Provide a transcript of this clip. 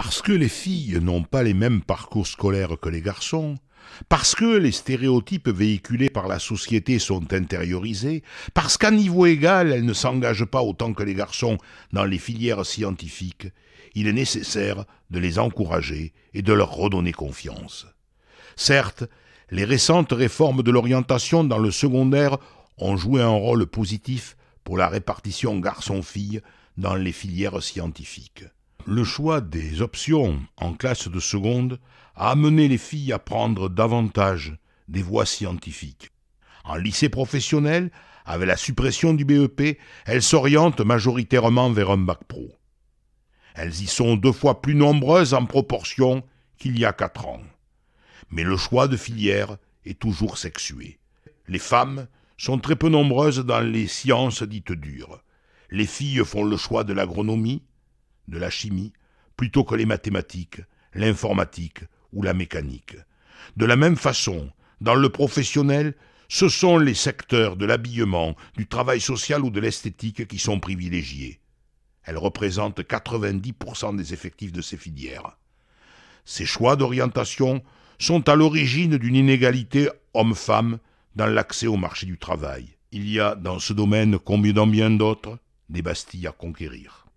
Parce que les filles n'ont pas les mêmes parcours scolaires que les garçons, parce que les stéréotypes véhiculés par la société sont intériorisés, parce qu'à niveau égal elles ne s'engagent pas autant que les garçons dans les filières scientifiques, il est nécessaire de les encourager et de leur redonner confiance. Certes, les récentes réformes de l'orientation dans le secondaire ont joué un rôle positif pour la répartition garçon-fille dans les filières scientifiques. Le choix des options en classe de seconde a amené les filles à prendre davantage des voies scientifiques. En lycée professionnel, avec la suppression du BEP, elles s'orientent majoritairement vers un bac pro. Elles y sont deux fois plus nombreuses en proportion qu'il y a quatre ans. Mais le choix de filière est toujours sexué. Les femmes sont très peu nombreuses dans les sciences dites dures. Les filles font le choix de l'agronomie, de la chimie, plutôt que les mathématiques, l'informatique ou la mécanique. De la même façon, dans le professionnel, ce sont les secteurs de l'habillement, du travail social ou de l'esthétique qui sont privilégiés. Elles représentent 90% des effectifs de ces filières. Ces choix d'orientation sont à l'origine d'une inégalité homme-femme dans l'accès au marché du travail. Il y a dans ce domaine, combien dans bien d'autres, des bastilles à conquérir.